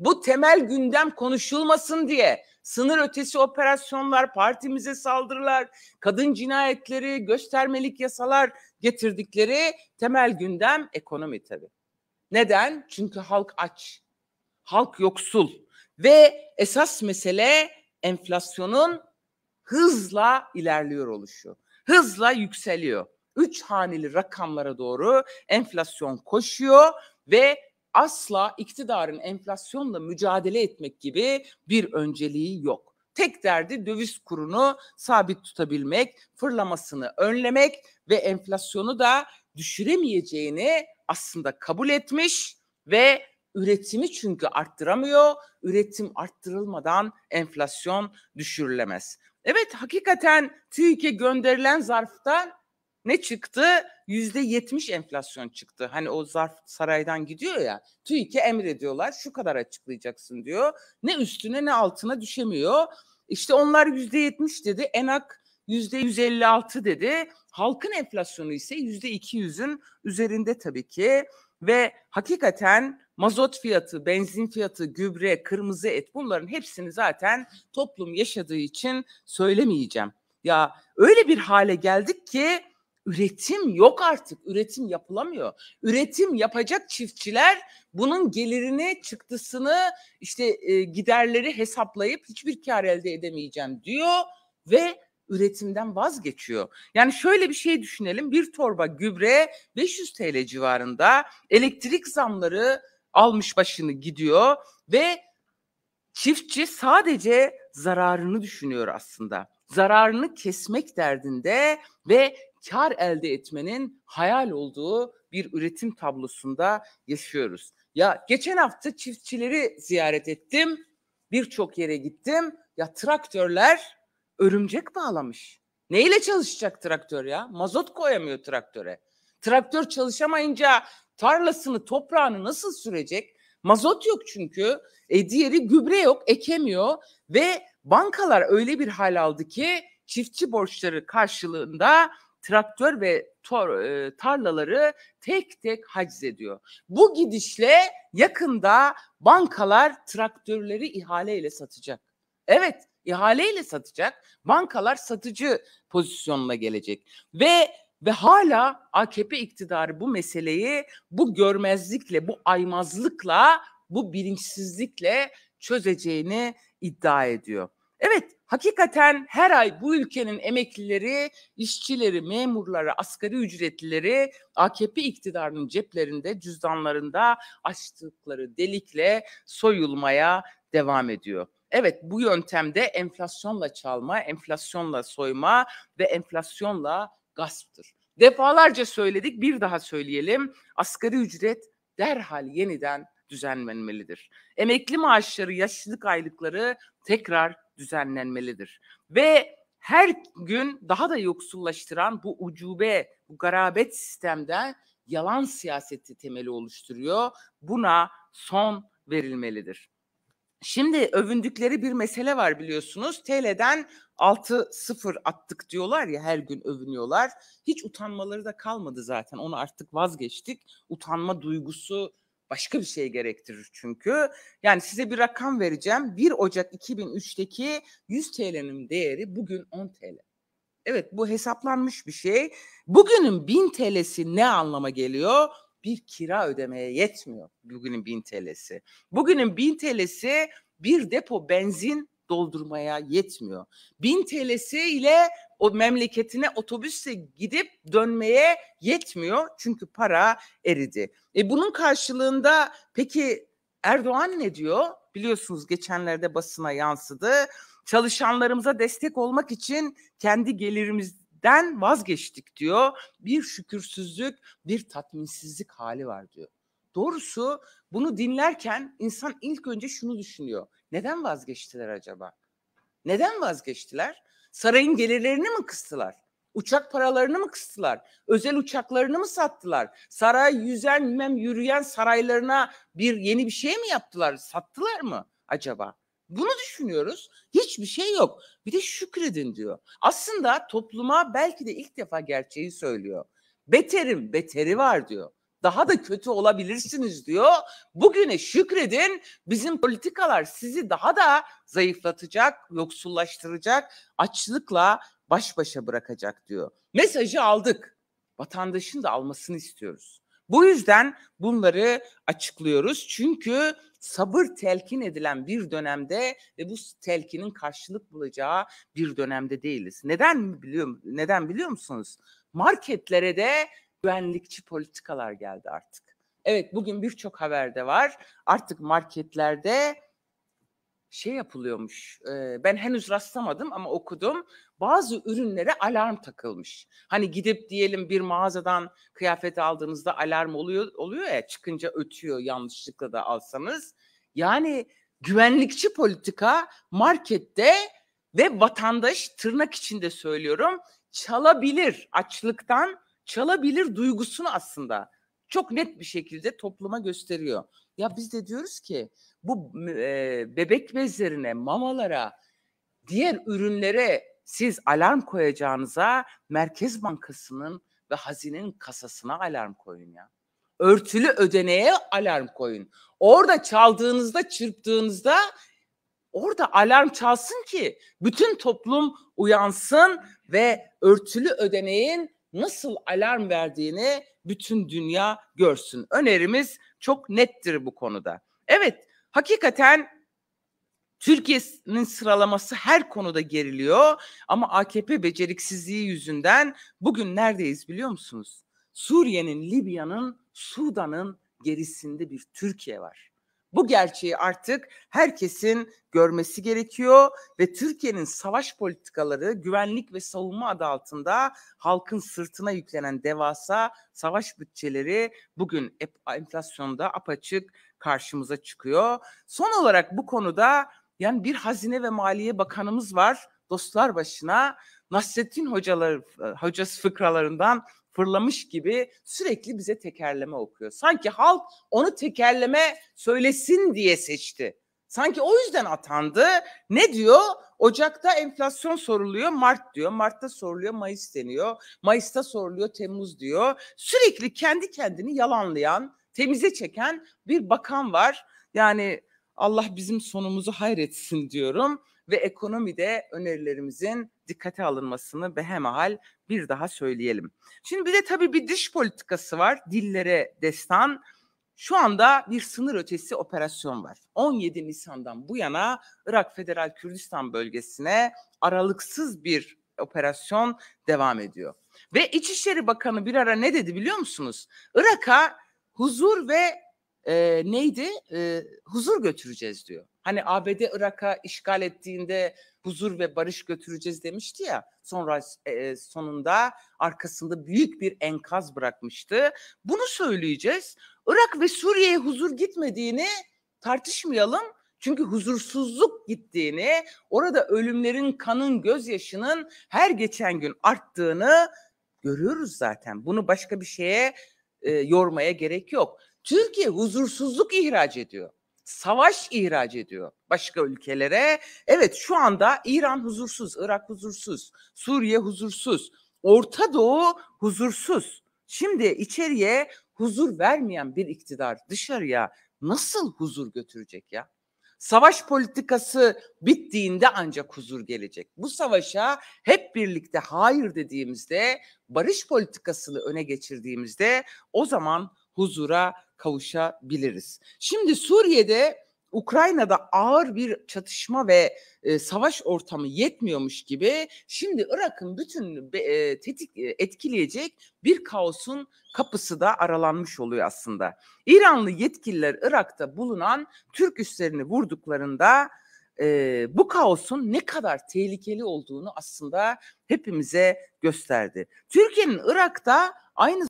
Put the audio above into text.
bu temel gündem konuşulmasın diye sınır ötesi operasyonlar, partimize saldırılar, kadın cinayetleri, göstermelik yasalar getirdikleri temel gündem ekonomi tabii. Neden? Çünkü halk aç. Halk yoksul ve esas mesele enflasyonun hızla ilerliyor oluşu. Hızla yükseliyor. Üç haneli rakamlara doğru enflasyon koşuyor ve asla iktidarın enflasyonla mücadele etmek gibi bir önceliği yok. Tek derdi döviz kurunu sabit tutabilmek, fırlamasını önlemek ve enflasyonu da düşüremeyeceğini aslında kabul etmiş ve üretimi çünkü arttıramıyor. Üretim arttırılmadan enflasyon düşürülemez. Evet hakikaten TÜİK'e gönderilen zarfta ne çıktı? Yüzde yetmiş enflasyon çıktı. Hani o zarf saraydan gidiyor ya. TÜİK'e emrediyorlar. Şu kadar açıklayacaksın diyor. Ne üstüne ne altına düşemiyor. İşte onlar yüzde yetmiş dedi. Enak yüzde yüz elli altı dedi. Halkın enflasyonu ise yüzde iki yüzün üzerinde tabii ki. Ve hakikaten mazot fiyatı, benzin fiyatı, gübre, kırmızı et bunların hepsini zaten toplum yaşadığı için söylemeyeceğim. Ya öyle bir hale geldik ki Üretim yok artık. Üretim yapılamıyor. Üretim yapacak çiftçiler bunun gelirini, çıktısını, işte e, giderleri hesaplayıp hiçbir kar elde edemeyeceğim diyor ve üretimden vazgeçiyor. Yani şöyle bir şey düşünelim. Bir torba gübre 500 TL civarında elektrik zamları almış başını gidiyor ve çiftçi sadece zararını düşünüyor aslında. Zararını kesmek derdinde ve kar elde etmenin hayal olduğu bir üretim tablosunda yaşıyoruz. Ya geçen hafta çiftçileri ziyaret ettim. Birçok yere gittim. Ya traktörler örümcek bağlamış. Neyle çalışacak traktör ya? Mazot koyamıyor traktöre. Traktör çalışamayınca tarlasını, toprağını nasıl sürecek? Mazot yok çünkü. E diğeri gübre yok, ekemiyor ve bankalar öyle bir hal aldı ki çiftçi borçları karşılığında traktör ve tor, e, tarlaları tek tek haciz ediyor. Bu gidişle yakında bankalar traktörleri ihaleyle satacak. Evet, ihaleyle satacak. Bankalar satıcı pozisyonuna gelecek ve ve hala AKP iktidarı bu meseleyi bu görmezlikle, bu aymazlıkla, bu bilinçsizlikle çözeceğini iddia ediyor. Evet hakikaten her ay bu ülkenin emeklileri, işçileri, memurları, asgari ücretlileri AKP iktidarının ceplerinde, cüzdanlarında açtıkları delikle soyulmaya devam ediyor. Evet bu yöntemde enflasyonla çalma, enflasyonla soyma ve enflasyonla gasptır. Defalarca söyledik bir daha söyleyelim. Asgari ücret derhal yeniden düzenlenmelidir. Emekli maaşları, yaşlılık aylıkları tekrar düzenlenmelidir. Ve her gün daha da yoksullaştıran bu ucube, bu garabet sistemden yalan siyaseti temeli oluşturuyor. Buna son verilmelidir. Şimdi övündükleri bir mesele var biliyorsunuz. TL'den 6-0 attık diyorlar ya her gün övünüyorlar. Hiç utanmaları da kalmadı zaten. Onu artık vazgeçtik. Utanma duygusu başka bir şey gerektirir çünkü. Yani size bir rakam vereceğim. 1 Ocak 2003'teki 100 TL'nin değeri bugün 10 TL. Evet bu hesaplanmış bir şey. Bugünün 1000 TL'si ne anlama geliyor? Bir kira ödemeye yetmiyor bugünün 1000 TL'si. Bugünün 1000 TL'si bir depo benzin doldurmaya yetmiyor. 1000 TL'si ile o memleketine otobüsle gidip dönmeye yetmiyor çünkü para eridi. E bunun karşılığında peki Erdoğan ne diyor? Biliyorsunuz geçenlerde basına yansıdı. Çalışanlarımıza destek olmak için kendi gelirimizden vazgeçtik diyor. Bir şükürsüzlük, bir tatminsizlik hali var diyor. Doğrusu bunu dinlerken insan ilk önce şunu düşünüyor. Neden vazgeçtiler acaba? Neden vazgeçtiler? Sarayın gelirlerini mi kıstılar? Uçak paralarını mı kıstılar? Özel uçaklarını mı sattılar? Saray yüzen mem yürüyen saraylarına bir yeni bir şey mi yaptılar? Sattılar mı acaba? Bunu düşünüyoruz. Hiçbir şey yok. Bir de şükredin diyor. Aslında topluma belki de ilk defa gerçeği söylüyor. Beterim, beteri var diyor daha da kötü olabilirsiniz diyor. Bugüne şükredin bizim politikalar sizi daha da zayıflatacak, yoksullaştıracak, açlıkla baş başa bırakacak diyor. Mesajı aldık. Vatandaşın da almasını istiyoruz. Bu yüzden bunları açıklıyoruz. Çünkü sabır telkin edilen bir dönemde ve bu telkinin karşılık bulacağı bir dönemde değiliz. Neden biliyor neden biliyor musunuz? Marketlere de güvenlikçi politikalar geldi artık. Evet bugün birçok haberde var. Artık marketlerde şey yapılıyormuş. E, ben henüz rastlamadım ama okudum. Bazı ürünlere alarm takılmış. Hani gidip diyelim bir mağazadan kıyafet aldığınızda alarm oluyor oluyor ya çıkınca ötüyor yanlışlıkla da alsanız. Yani güvenlikçi politika markette ve vatandaş tırnak içinde söylüyorum çalabilir açlıktan çalabilir duygusunu aslında çok net bir şekilde topluma gösteriyor. Ya biz de diyoruz ki bu e, bebek bezlerine, mamalara, diğer ürünlere siz alarm koyacağınıza Merkez Bankası'nın ve hazinenin kasasına alarm koyun ya. Örtülü ödeneğe alarm koyun. Orada çaldığınızda, çırptığınızda orada alarm çalsın ki bütün toplum uyansın ve örtülü ödeneğin nasıl alarm verdiğini bütün dünya görsün. Önerimiz çok nettir bu konuda. Evet, hakikaten Türkiye'nin sıralaması her konuda geriliyor ama AKP beceriksizliği yüzünden bugün neredeyiz biliyor musunuz? Suriye'nin, Libya'nın, Sudan'ın gerisinde bir Türkiye var. Bu gerçeği artık herkesin görmesi gerekiyor ve Türkiye'nin savaş politikaları güvenlik ve savunma adı altında halkın sırtına yüklenen devasa savaş bütçeleri bugün enflasyonda apaçık karşımıza çıkıyor. Son olarak bu konuda yani bir Hazine ve Maliye Bakanımız var dostlar başına Nasrettin hocalar e, hocası fıkralarından fırlamış gibi sürekli bize tekerleme okuyor. Sanki halk onu tekerleme söylesin diye seçti. Sanki o yüzden atandı. Ne diyor? Ocak'ta enflasyon soruluyor, Mart diyor. Mart'ta soruluyor, Mayıs deniyor. Mayıs'ta soruluyor, Temmuz diyor. Sürekli kendi kendini yalanlayan, temize çeken bir bakan var. Yani Allah bizim sonumuzu hayretsin diyorum ve ekonomide önerilerimizin dikkate alınmasını behemahal bir daha söyleyelim. Şimdi bir de tabii bir dış politikası var. Dillere destan. Şu anda bir sınır ötesi operasyon var. 17 Nisan'dan bu yana Irak Federal Kürdistan bölgesine aralıksız bir operasyon devam ediyor. Ve İçişleri Bakanı bir ara ne dedi biliyor musunuz? Irak'a huzur ve e, neydi? E, huzur götüreceğiz diyor. Hani ABD Irak'a işgal ettiğinde huzur ve barış götüreceğiz demişti ya. Sonra e, sonunda arkasında büyük bir enkaz bırakmıştı. Bunu söyleyeceğiz. Irak ve Suriye'ye huzur gitmediğini tartışmayalım. Çünkü huzursuzluk gittiğini, orada ölümlerin, kanın, gözyaşının her geçen gün arttığını görüyoruz zaten. Bunu başka bir şeye e, yormaya gerek yok. Türkiye huzursuzluk ihraç ediyor savaş ihraç ediyor başka ülkelere. Evet şu anda İran huzursuz, Irak huzursuz, Suriye huzursuz, Orta Doğu huzursuz. Şimdi içeriye huzur vermeyen bir iktidar dışarıya nasıl huzur götürecek ya? Savaş politikası bittiğinde ancak huzur gelecek. Bu savaşa hep birlikte hayır dediğimizde, barış politikasını öne geçirdiğimizde o zaman huzura kavuşabiliriz. Şimdi Suriye'de Ukrayna'da ağır bir çatışma ve e, savaş ortamı yetmiyormuş gibi şimdi Irak'ın bütün e, tetik e, etkileyecek bir kaosun kapısı da aralanmış oluyor aslında. İranlı yetkililer Irak'ta bulunan Türk üslerini vurduklarında e, bu kaosun ne kadar tehlikeli olduğunu aslında hepimize gösterdi. Türkiye'nin Irak'ta aynı